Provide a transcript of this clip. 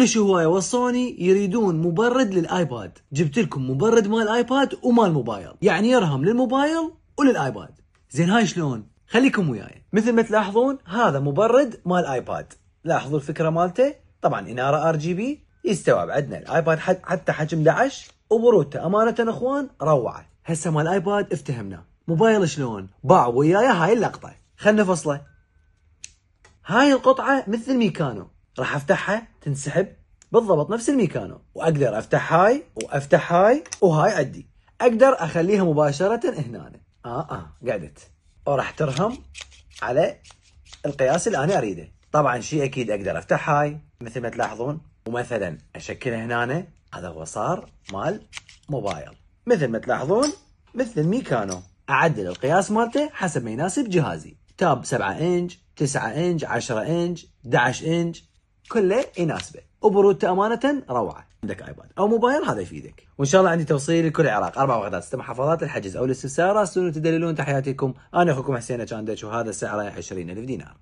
كلش هوايه وصوني يريدون مبرد للايباد جبت لكم مبرد مال ايباد ومال موبايل يعني يرهم للموبايل وللايباد زين هاي شلون خليكم وياي مثل ما تلاحظون هذا مبرد مال ايباد لاحظوا الفكره مالته طبعا اناره ار جي بي يستوعب عندنا الايباد حتى حجم 11 وبرودته امانه اخوان روعه هسه مال ايباد افتهمنا موبايل شلون باع وياي هاي اللقطه خلنا فصله هاي القطعه مثل ميكانو راح افتحها تنسحب بالضبط نفس الميكانو واقدر افتح هاي وافتح هاي وهاي عندي اقدر اخليها مباشره هنا اه اه قعدت وراح ترهم على القياس اللي انا اريده طبعا شيء اكيد اقدر افتح هاي مثل ما تلاحظون ومثلا اشكلها هنا هذا هو صار مال موبايل مثل ما تلاحظون مثل الميكانو اعدل القياس مالته حسب ما يناسب جهازي تاب 7 انج 9 انج 10 انج 11 انج كله يناسبه وبرودته امانه روعه عندك ايباد او موبايل هذا يفيدك وان شاء الله عندي توصيل لكل العراق اربع وحدات ست محافظات الحجز او الاستفسار استنوا تدللون تحياتكم انا اخوكم حسين كاندش وهذا سعره 20000 دينار